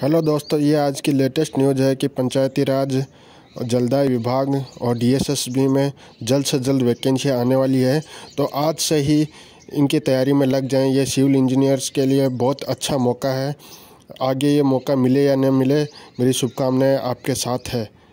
hello दोस्तों ये आज की लेटेस्ट न्यूज़ है कि पंचायती राज जलदाय विभाग और डीएसएसबी में जल्द से जल्द वैकेंसी आने वाली है तो आज से ही इनकी तैयारी में लग जाएं ये सिविल इंजीनियर्स के लिए बहुत अच्छा मौका है आगे ये मौका मिले या न मिले मेरी शुभकामनाएं आपके साथ है